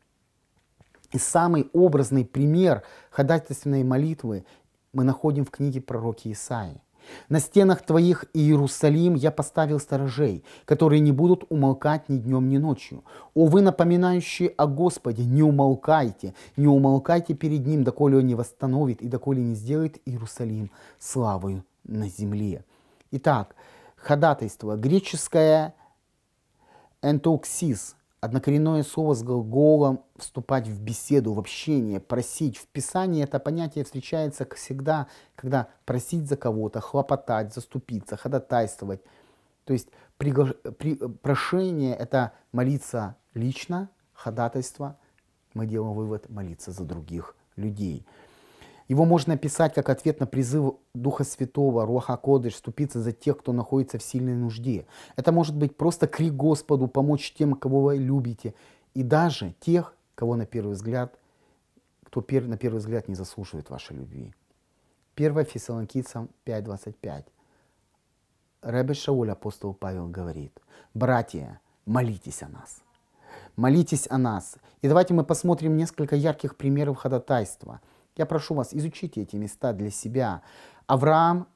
И самый образный пример ходатайственной молитвы мы находим в книге пророка Исаии. На стенах твоих, Иерусалим, я поставил сторожей, которые не будут умолкать ни днем, ни ночью. О, вы, напоминающие о Господе, не умолкайте, не умолкайте перед Ним, доколе Он не восстановит и доколе не сделает Иерусалим славою на земле. Итак, ходатайство. Греческое энтоксис – Однокоренное слово с глаголом «вступать в беседу», в общение, «просить». В Писании это понятие встречается всегда, когда просить за кого-то, хлопотать, заступиться, ходатайствовать. То есть пригла... при... прошение – это молиться лично, ходатайство, мы делаем вывод – молиться за других людей. Его можно описать как ответ на призыв Духа Святого, Руаха Кодыш, вступиться за тех, кто находится в сильной нужде. Это может быть просто крик Господу, помочь тем, кого вы любите, и даже тех, кого на первый взгляд, кто пер, на первый взгляд не заслуживает вашей любви. 1 Фессалоникийцам 5.25. Ребе Шауль, апостол Павел, говорит, «Братья, молитесь о нас». Молитесь о нас. И давайте мы посмотрим несколько ярких примеров ходатайства – я прошу вас, изучите эти места для себя. Авраам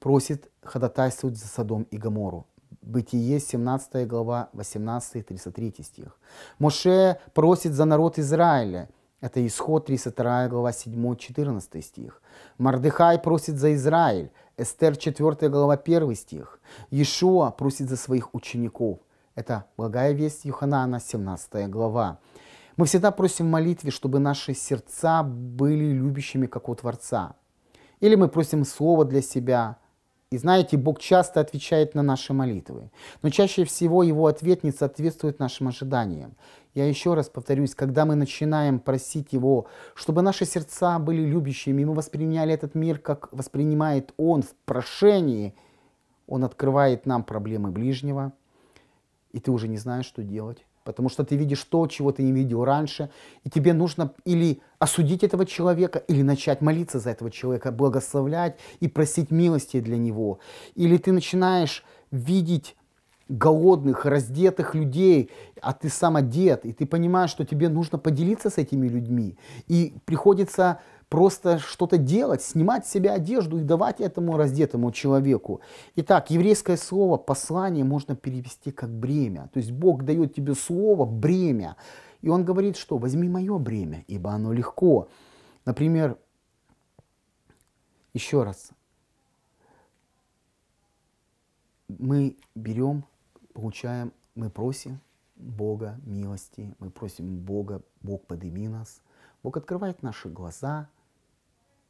просит ходатайствовать за садом и Гамору. Бытие, 17 глава, 18-33 стих. Моше просит за народ Израиля. Это исход, 32 глава, 7-14 стих. Мардыхай просит за Израиль. Эстер, 4 глава, 1 стих. Иешуа просит за своих учеников. Это благая весть Юханана, 17 глава. Мы всегда просим в молитве, чтобы наши сердца были любящими, как у Творца. Или мы просим слова для себя. И знаете, Бог часто отвечает на наши молитвы. Но чаще всего Его ответ не соответствует нашим ожиданиям. Я еще раз повторюсь, когда мы начинаем просить Его, чтобы наши сердца были любящими, и мы восприняли этот мир, как воспринимает Он в прошении, Он открывает нам проблемы ближнего, и ты уже не знаешь, что делать потому что ты видишь то, чего ты не видел раньше, и тебе нужно или осудить этого человека, или начать молиться за этого человека, благословлять и просить милости для него. Или ты начинаешь видеть голодных, раздетых людей, а ты сам одет, и ты понимаешь, что тебе нужно поделиться с этими людьми. И приходится просто что-то делать, снимать с себя одежду и давать этому раздетому человеку. Итак, еврейское слово «послание» можно перевести как «бремя». То есть Бог дает тебе слово «бремя». И Он говорит, что «возьми мое бремя, ибо оно легко». Например, еще раз, мы берем, получаем, мы просим Бога милости, мы просим Бога, Бог подними нас – Бог открывает наши глаза,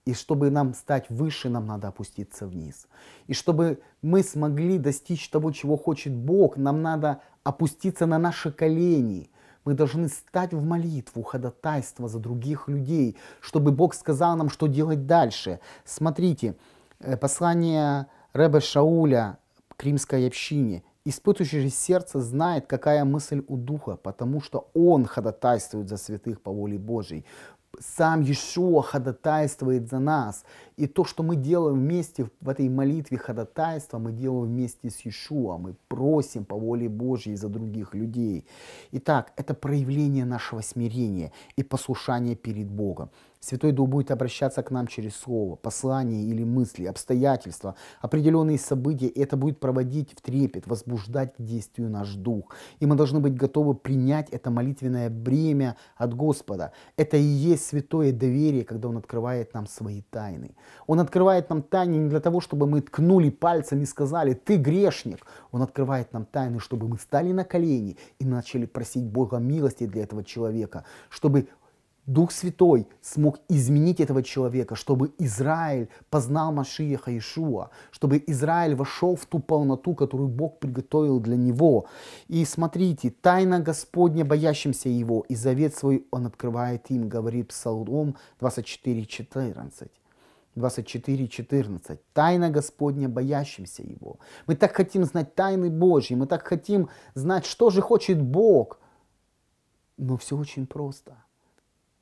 и чтобы нам стать выше, нам надо опуститься вниз. И чтобы мы смогли достичь того, чего хочет Бог, нам надо опуститься на наши колени. Мы должны стать в молитву, ходатайство за других людей, чтобы Бог сказал нам, что делать дальше. Смотрите, э, послание Ребе Шауля к римской общине. Испытывающий же сердце знает, какая мысль у Духа, потому что Он ходатайствует за святых по воле Божьей сам Иешуа ходатайствует за нас. И то, что мы делаем вместе в этой молитве ходатайства, мы делаем вместе с Иешуа. Мы просим по воле Божьей за других людей. Итак, это проявление нашего смирения и послушания перед Богом. Святой Дух будет обращаться к нам через слово, послание или мысли, обстоятельства, определенные события, это будет проводить в трепет, возбуждать к действию наш дух. И мы должны быть готовы принять это молитвенное бремя от Господа. Это и есть святое доверие, когда Он открывает нам свои тайны. Он открывает нам тайны не для того, чтобы мы ткнули пальцем и сказали, ты грешник. Он открывает нам тайны, чтобы мы стали на колени и начали просить Бога милости для этого человека, чтобы Дух Святой смог изменить этого человека, чтобы Израиль познал Машиеха Ишуа, чтобы Израиль вошел в ту полноту, которую Бог приготовил для него. И смотрите, тайна Господня боящимся его, и завет свой он открывает им, говорит Псалом 24, 14. 24.14. Тайна Господня боящимся Его. Мы так хотим знать тайны Божьи, мы так хотим знать, что же хочет Бог. Но все очень просто –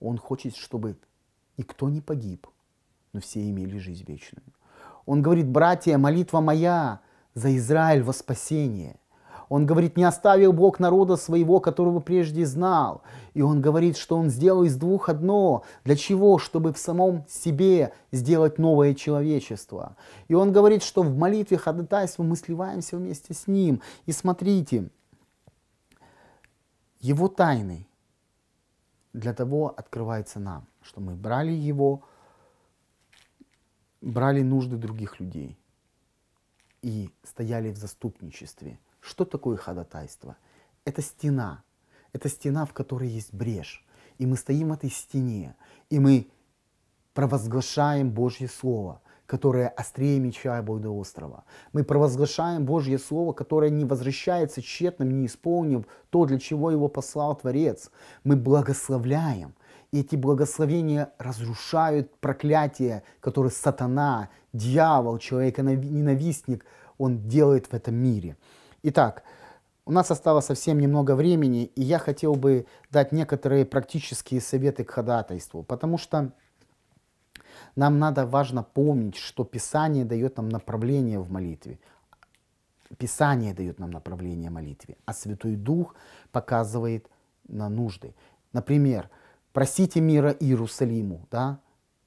он хочет, чтобы никто не погиб, но все имели жизнь вечную. Он говорит, братья, молитва моя за Израиль во спасение. Он говорит, не оставил Бог народа своего, которого прежде знал. И он говорит, что он сделал из двух одно. Для чего? Чтобы в самом себе сделать новое человечество. И он говорит, что в молитве ходатайства мы сливаемся вместе с ним. И смотрите, его тайны для того открывается нам, что мы брали его, брали нужды других людей и стояли в заступничестве. Что такое ходатайство? Это стена. Это стена, в которой есть брешь. И мы стоим в этой стене, и мы провозглашаем Божье Слово – которое острее меча острова. Мы провозглашаем Божье Слово, которое не возвращается тщетным, не исполнив то, для чего его послал Творец. Мы благословляем. И эти благословения разрушают проклятие, которое сатана, дьявол, человек-ненавистник, он делает в этом мире. Итак, у нас осталось совсем немного времени, и я хотел бы дать некоторые практические советы к ходатайству, потому что нам надо важно помнить, что Писание дает нам направление в молитве. Писание дает нам направление молитве, а Святой Дух показывает на нужды. Например, просите мира Иерусалиму, да?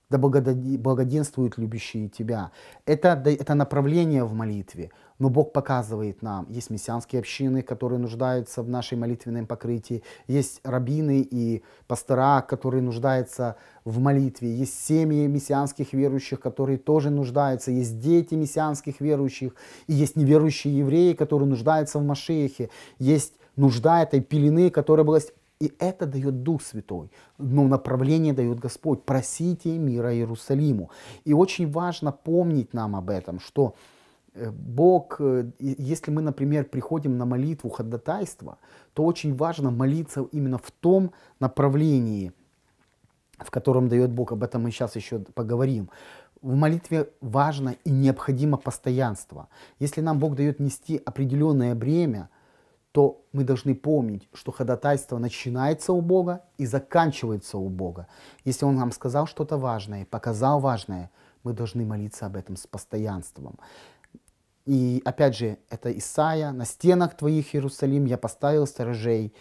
да благоденствуют любящие тебя. Это, это направление в молитве, но Бог показывает нам, есть мессианские общины, которые нуждаются в нашей молитвенном покрытии, есть рабины и пастора, которые нуждаются в молитве, есть семьи мессианских верующих, которые тоже нуждаются, есть дети мессианских верующих, и есть неверующие евреи, которые нуждаются в Машехе, есть нужда этой пелены, которая была и это дает Дух Святой. но направление дает Господь. Просите мира Иерусалиму. И очень важно помнить нам об этом, что э, Бог, э, если мы, например, приходим на молитву ходатайства, то очень важно молиться именно в том направлении, в котором дает Бог, об этом мы сейчас еще поговорим. В молитве важно и необходимо постоянство. Если нам Бог дает нести определенное бремя, то мы должны помнить, что ходатайство начинается у Бога и заканчивается у Бога. Если Он нам сказал что-то важное, показал важное, мы должны молиться об этом с постоянством. И опять же, это Исаия, «На стенах твоих, Иерусалим, я поставил сторожей,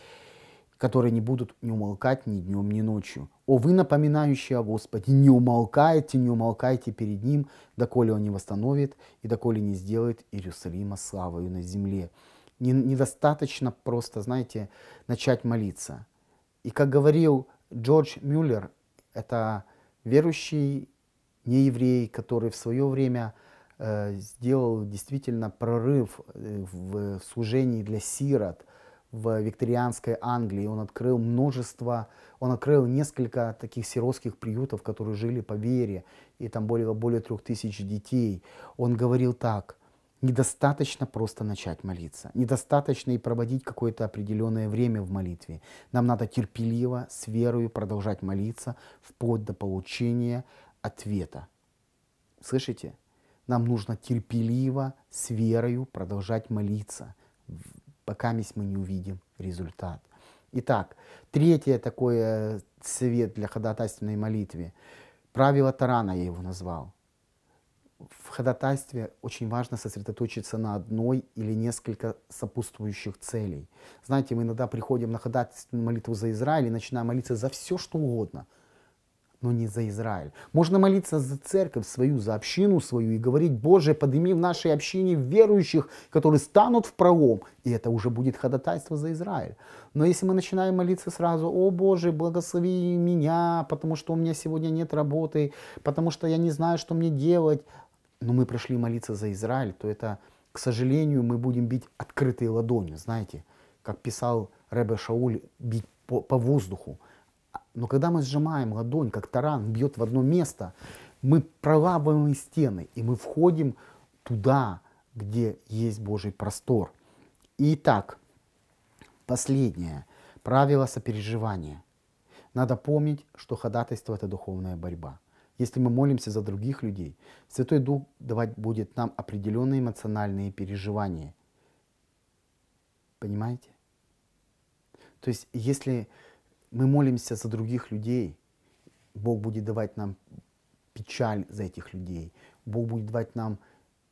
которые не будут не умолкать ни днем, ни ночью. О, вы, напоминающие о Господе, не умолкайте, не умолкайте перед Ним, доколе Он не восстановит и доколе не сделает Иерусалима славою на земле». Не, недостаточно просто, знаете, начать молиться. И как говорил Джордж Мюллер, это верующий нееврей, который в свое время э, сделал действительно прорыв э, в служении для сирот в викторианской Англии. Он открыл множество, он открыл несколько таких сиротских приютов, которые жили по вере, и там более, более трех тысяч детей. Он говорил так – Недостаточно просто начать молиться. Недостаточно и проводить какое-то определенное время в молитве. Нам надо терпеливо, с верою продолжать молиться вплоть до получения ответа. Слышите? Нам нужно терпеливо, с верою продолжать молиться, пока мы не увидим результат. Итак, третье такое э, совет для ходатайственной молитвы. Правило Тарана я его назвал – в ходатайстве очень важно сосредоточиться на одной или несколько сопутствующих целей. Знаете, мы иногда приходим на ходатайственную молитву за Израиль и начинаем молиться за все, что угодно, но не за Израиль. Можно молиться за церковь свою, за общину свою и говорить, Боже, подними в нашей общине верующих, которые станут в правом, и это уже будет ходатайство за Израиль. Но если мы начинаем молиться сразу, о Боже, благослови меня, потому что у меня сегодня нет работы, потому что я не знаю, что мне делать, но мы пришли молиться за Израиль, то это, к сожалению, мы будем бить открытые ладони, знаете, как писал Ребе Шауль, бить по, по воздуху. Но когда мы сжимаем ладонь, как таран бьет в одно место, мы проламываем стены, и мы входим туда, где есть Божий простор. Итак, последнее правило сопереживания. Надо помнить, что ходатайство – это духовная борьба – если мы молимся за других людей, Святой Дух давать будет нам определенные эмоциональные переживания. Понимаете? То есть, если мы молимся за других людей, Бог будет давать нам печаль за этих людей, Бог будет давать нам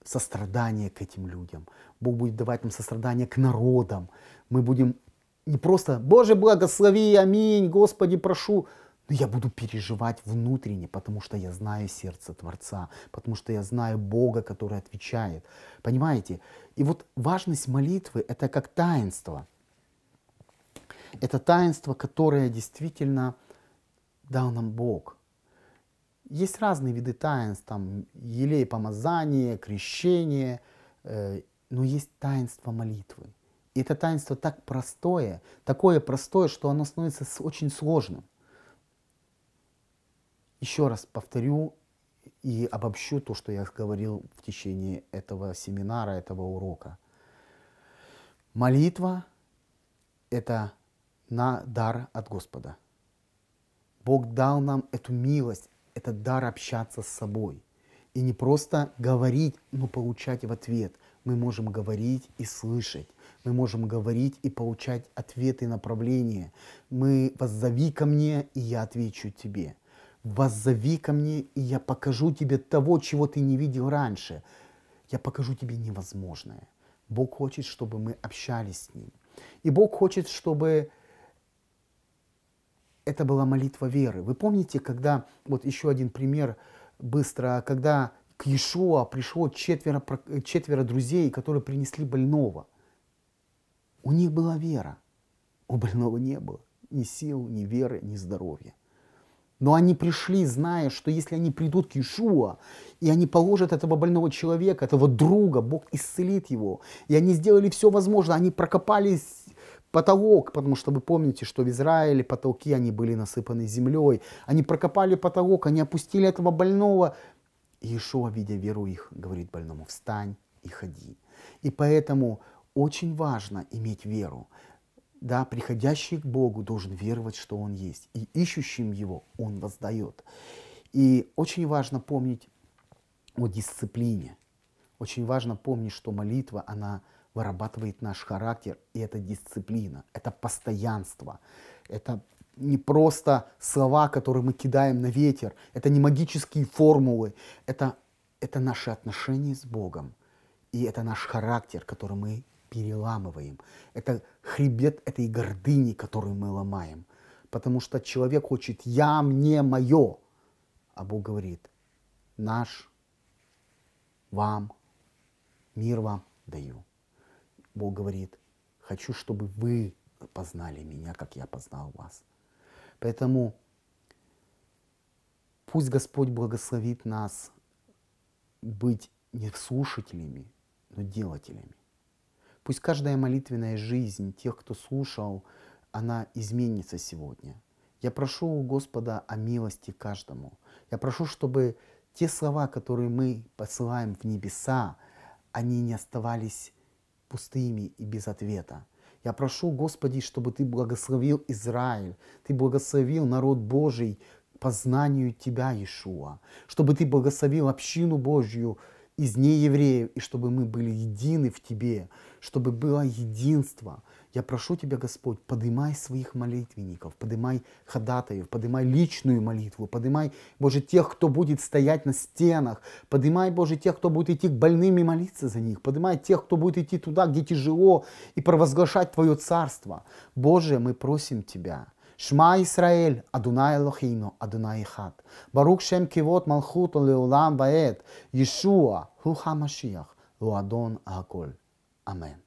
сострадание к этим людям, Бог будет давать нам сострадание к народам. Мы будем не просто «Боже, благослови, аминь, Господи, прошу», но я буду переживать внутренне, потому что я знаю сердце Творца, потому что я знаю Бога, который отвечает. Понимаете? И вот важность молитвы — это как таинство. Это таинство, которое действительно дал нам Бог. Есть разные виды таинств, там елей помазание, крещение, э, но есть таинство молитвы. И это таинство так простое, такое простое, что оно становится очень сложным. Еще раз повторю и обобщу то, что я говорил в течение этого семинара, этого урока. Молитва – это на дар от Господа. Бог дал нам эту милость, этот дар общаться с собой. И не просто говорить, но получать в ответ. Мы можем говорить и слышать. Мы можем говорить и получать ответы и направления. Мы «воззови ко мне, и я отвечу тебе». Воззови ко мне, и я покажу тебе того, чего ты не видел раньше. Я покажу тебе невозможное. Бог хочет, чтобы мы общались с Ним. И Бог хочет, чтобы это была молитва веры. Вы помните, когда, вот еще один пример быстро, когда к Иешуа пришло четверо, четверо друзей, которые принесли больного. У них была вера. У больного не было ни сил, ни веры, ни здоровья. Но они пришли, зная, что если они придут к Иешуа, и они положат этого больного человека, этого друга, Бог исцелит его. И они сделали все возможное, они прокопались потолок, потому что вы помните, что в Израиле потолки, они были насыпаны землей. Они прокопали потолок, они опустили этого больного. И Иешуа, видя веру их, говорит больному, встань и ходи. И поэтому очень важно иметь веру да, приходящий к Богу должен веровать, что Он есть, и ищущим Его Он воздает. И очень важно помнить о дисциплине. Очень важно помнить, что молитва, она вырабатывает наш характер, и это дисциплина, это постоянство, это не просто слова, которые мы кидаем на ветер, это не магические формулы, это, это наши отношения с Богом, и это наш характер, который мы переламываем. Это хребет этой гордыни, которую мы ломаем. Потому что человек хочет «я, мне, мое». А Бог говорит «наш, вам, мир вам даю». Бог говорит «хочу, чтобы вы познали меня, как я познал вас». Поэтому пусть Господь благословит нас быть не слушателями, но делателями. Пусть каждая молитвенная жизнь тех, кто слушал, она изменится сегодня. Я прошу у Господа о милости каждому. Я прошу, чтобы те слова, которые мы посылаем в небеса, они не оставались пустыми и без ответа. Я прошу, Господи, чтобы Ты благословил Израиль, Ты благословил народ Божий по знанию Тебя, Иешуа, чтобы Ты благословил общину Божью из неевреев, и чтобы мы были едины в Тебе, чтобы было единство. Я прошу Тебя, Господь, подымай своих молитвенников, подымай ходатаев, подымай личную молитву, подымай, Боже, тех, кто будет стоять на стенах, подымай, Боже, тех, кто будет идти к больным и молиться за них, подымай тех, кто будет идти туда, где тяжело, и провозглашать Твое царство. Боже, мы просим Тебя, Шма Исраэль, Адунай Элохину, Адунай Ихат. Барук Шем Кивот Малхут Леулам Ваэт, Иешуа, Хуха Машиях, Луадон Аголь. Amen.